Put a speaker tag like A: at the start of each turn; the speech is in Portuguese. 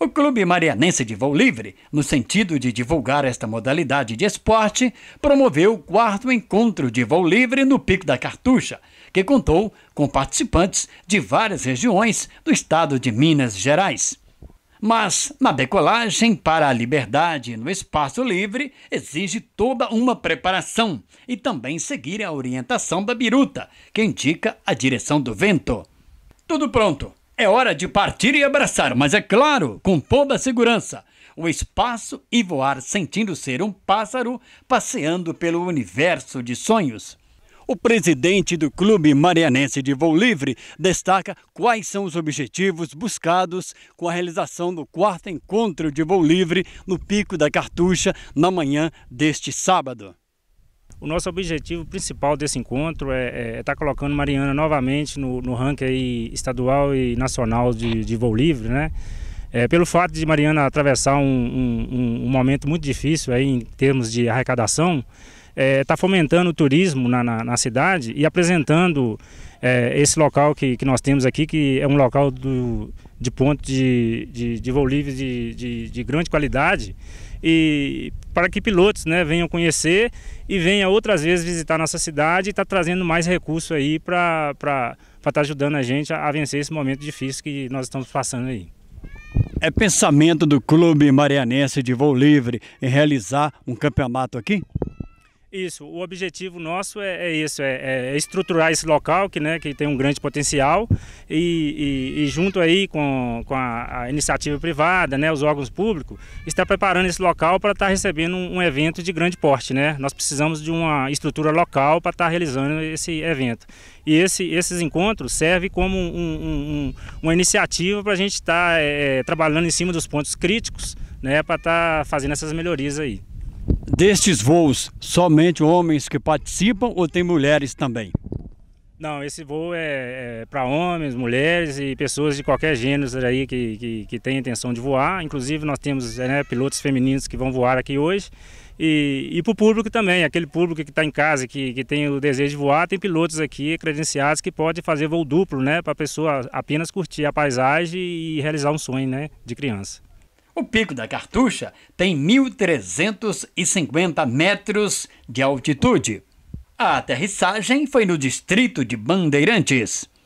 A: O Clube Marianense de Voo Livre, no sentido de divulgar esta modalidade de esporte, promoveu o quarto encontro de voo livre no Pico da Cartucha, que contou com participantes de várias regiões do estado de Minas Gerais. Mas, na decolagem para a liberdade no espaço livre, exige toda uma preparação e também seguir a orientação da biruta, que indica a direção do vento. Tudo pronto! É hora de partir e abraçar, mas é claro, com toda a segurança, o espaço e voar sentindo ser um pássaro passeando pelo universo de sonhos. O presidente do Clube Marianense de Voo Livre destaca quais são os objetivos buscados com a realização do quarto encontro de voo livre no Pico da Cartucha na manhã deste sábado.
B: O nosso objetivo principal desse encontro é, é estar é tá colocando Mariana novamente no, no ranking estadual e nacional de, de voo livre, né? É, pelo fato de Mariana atravessar um, um, um, momento muito difícil aí em termos de arrecadação, está é, tá fomentando o turismo na, na, na cidade e apresentando é, esse local que, que nós temos aqui, que é um local do, de ponto de, de, de voo livre de, de, de grande qualidade e para que pilotos né, venham conhecer e venham outras vezes visitar nossa cidade e estar tá trazendo mais recursos aí para estar tá ajudando a gente a, a vencer esse momento difícil que nós estamos passando aí.
A: É pensamento do Clube Marianense de Voo Livre em realizar um campeonato aqui?
B: Isso, o objetivo nosso é, é isso, é, é, é, estruturar esse local que, né, que tem um grande potencial e, e, e junto aí com, com a, a, iniciativa privada, né, os órgãos públicos, está preparando esse local para estar tá recebendo um, um, evento de grande porte. Né? Nós precisamos de uma estrutura local para estar tá realizando esse evento. E esse, esses encontros servem como um, um, uma iniciativa para a gente estar tá, é, é, trabalhando em cima dos pontos críticos né, para estar fazendo essas melhorias aí. Destes
A: voos, somente homens que participam ou tem mulheres também?
B: Não, esse voo é, é para homens, mulheres e pessoas de qualquer gênero aí que, que, que tem intenção de voar. Inclusive, nós temos né, pilotos femininos que vão voar aqui hoje. E, e para o público também, aquele público que está em casa, que, que tem o desejo de voar, tem pilotos aqui credenciados que pode fazer voo duplo, né? Para a pessoa apenas curtir a paisagem e realizar um sonho né, de criança. O Pico da Cartucha tem 1.350
A: metros de altitude. A aterrissagem foi no distrito de Bandeirantes.